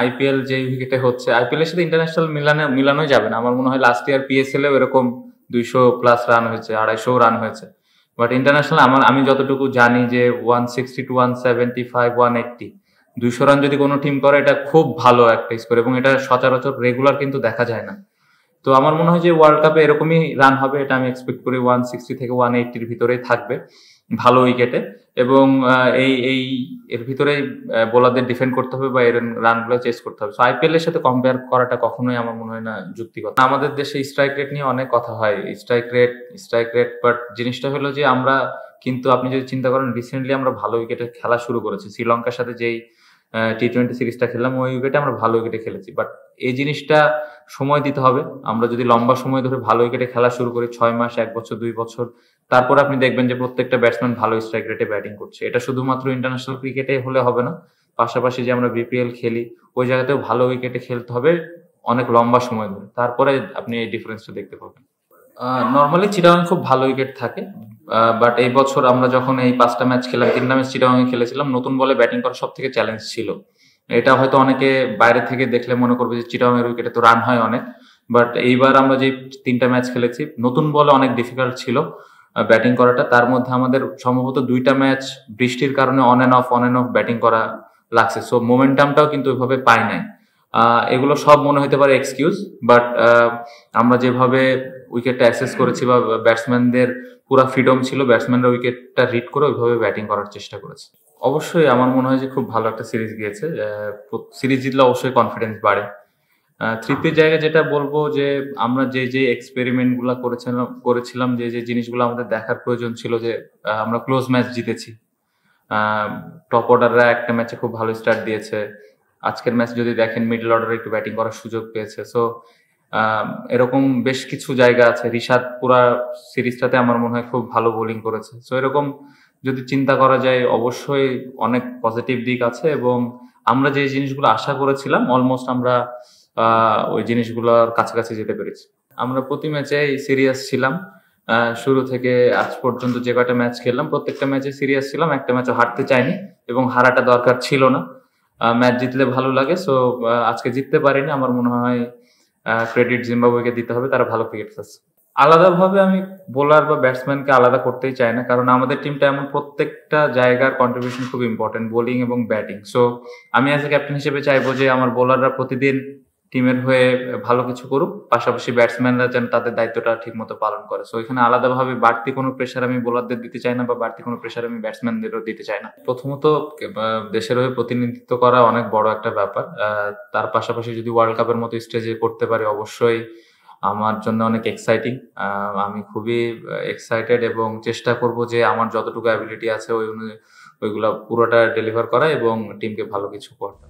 IPL যে উইকেটে হচ্ছে আইপিএল এর সাথে ইন্টারন্যাশনাল মিলানো মিলানো যাবে না আমার মনে হয় লাস্ট ইয়ার পিএসএল এ এরকম দুইশো প্লাস রান হয়েছে আড়াইশো রান হয়েছে বাট ইন্টারন্যাশনাল আমার আমি যতটুকু জানি যে one sixty two one seventy five one eighty দুইশো রান যদি কোনো টিম করে এটা খুব ভালো একটা স্কোর এবং এটা সচরাচর রেগুলার কিন্তু দেখা যায় না তো আমার মনে হয় যে ওয়ার্ল্ড কাপে এরকমই রান হবে এটা আমি এক্সপেক্ট করি ওয়ান সিক্সটি থেকে ওয়ান এইটটির ভিতরেই থাকবে ভালো উইকেটে এবং এই এই এর ভিতরে বোলারদের ডিফেন্ড করতে হবে বা এর রানগুলো চেস করতে হবে সো আইপিএল এর সাথে কম্পেয়ার করাটা কখনোই আমার মনে হয় না যুক্তিগত আমাদের দেশে স্ট্রাইক রেট নিয়ে অনেক কথা হয় strike rate strike rate but জিনিসটা হলো যে আমরা কিন্তু আপনি যদি চিন্তা করেন রিসেন্টলি আমরা ভালো উইকেটে খেলা শুরু করেছি শ্রীলঙ্কার সাথে যেই টি টোয়েন্টি সিরিজটা খেললাম ওই উইকেটে আমরা ভালো উইকেটে খেলেছি বাট এই জিনিসটা সময় দিতে হবে আমরা যদি লম্বা সময় ধরে ভালো উইকেটে খেলা শুরু করি ছয় মাস এক বছর দুই বছর তারপর আপনি দেখবেন যে প্রত্যেকটা ব্যাটসম্যান ভালো স্ট্রাইক রেটে ব্যাটিং করছে এটা শুধুমাত্র ইন্টারন্যাশনাল ক্রিকেটে হলে হবে না পাশাপাশি যে আমরা বিপিএল খেলি ওই জায়গাতেও ভালো উইকেটে খেলতে হবে অনেক লম্বা সময় ধরে তারপরে আপনি এই ডিফারেন্সটা দেখতে পাবেন নর্মালি চিটাগাং খুব ভালো উইকেট থাকে বাট এই বছর আমরা যখন এই পাঁচটা ম্যাচ খেলাম তিনটা ম্যাচ চিটাগাং খেলেছিলাম নতুন বলে ব্যাটিং করা সব থেকে চ্যালেঞ্জ ছিল এটা হয়তো অনেকে বাইরে থেকে দেখলে মনে করবে যে চিটাগাং এর উইকেটে তো রান হয় অনেক বাট এইবার আমরা যে তিনটা ম্যাচ খেলেছি নতুন বলে অনেক ডিফিকাল্ট ছিল ব্যাটিং করাটা তার মধ্যে আমাদের সম্ভবত দুইটা ম্যাচ বৃষ্টির কারণে on and off on and off batting করা লাগছে সো মোমেন্টামটাও কিন্তু ওইভাবে পাই নাই এগুলো সব মনে হতে পারে এক্সকিউজ বাট আমরা যেভাবে উইকেটটা অ্যাসেস করেছি বা ব্যাটসম্যানদের পুরো ফ্রিডম ছিল ব্যাটসম্যানরা উইকেটটা রিড করে ওইভাবে ব্যাটিং করার চেষ্টা করেছে অবশ্যই আমার মনে হয় যে খুব ভালো একটা সিরিজ গিয়েছে সিরিজ জিতলে অবশ্যই কনফিডেন্স বাড়ে তৃতীয় জায়গায় যেটা বলবো যে আমরা যে যে এক্সপেরিমেন্টগুলো করেছিলাম করেছিলাম যে যে জিনিসগুলো আমাদের দেখার প্রয়োজন ছিল যে আমরা ক্লোজ ম্যাচ জিতেছি টপ অর্ডাররা একটা ম্যাচে খুব ভালো স্টার্ট দিয়েছে আজকের ম্যাচ যদি দেখেন মিডল অর্ডারে একটু ব্যাটিং করার সুযোগ পেয়েছে সো এরকম বেশ কিছু জায়গা আছে রিশাদ পুরা সিরিজটাতে আমার মনে হয় খুব ভালো বোলিং করেছে সো এরকম যদি চিন্তা করা যায় অবশ্যই অনেক পজিটিভ দিক আছে এবং আমরা যে জিনিসগুলো আশা করেছিলাম অলমোস্ট আমরা ওই জিনিসগুলোর কাছাকাছি যেতে পেরেছি আমরা প্রতি ম্যাচে সিরিয়াস ছিলাম শুরু থেকে আজ পর্যন্ত যে কয়টা ম্যাচ খেললাম প্রত্যেকটা ম্যাচে সিরিয়াস ছিলাম একটা ম্যাচও হারতে চাইনি এবং হারাটা দরকার ছিল না ম্যাচ জিতলে ভালো লাগে সো আজকে জিততে পারিনি আমার মনে হয় ক্রেডিট জিম্বাবুয়েকে দিতে হবে তারা ভালো ক্রিকেট খেলছে আলাদাভাবে আমি বোলার বা ব্যাটসম্যানকে আলাদা করতেই চাই না কারণ আমাদের টিমটা এমন প্রত্যেকটা জায়গার কন্ট্রিবিউশন খুব ইম্পর্টেন্ট বোলিং এবং ব্যাটিং সো আমি অ্যাজ এ ক্যাপ্টেন হিসেবে চাইবো যে আমার বোলাররা প্রতিদিন টিমের হয়ে ভালো কিছু করুক পাশাপাশি ব্যাটসম্যানরা যেন তাদের দায়িত্বটা ঠিকমতো পালন করে সো এখানে আলাদাভাবে বাড়তি কোনো প্রেশার আমি বোলারদের দিতে চাই না বা বাড়তি কোনো প্রেশার আমি ব্যাটসম্যানদেরও দিতে চাই না প্রথমত দেশের হয়ে প্রতিনিধিত্ব করা অনেক বড় একটা ব্যাপার তার পাশাপাশি যদি ওয়ার্ল্ড কাপের মতো স্টেজে করতে পারি অবশ্যই আমার জন্য অনেক এক্সাইটিং আমি খুবই এক্সাইটেড এবং চেষ্টা করব যে আমার যতটুকু অ্যাবিলিটি আছে ওই ওইগুলো পুরোটা ডেলিভার করা এবং টিমকে ভালো কিছু করা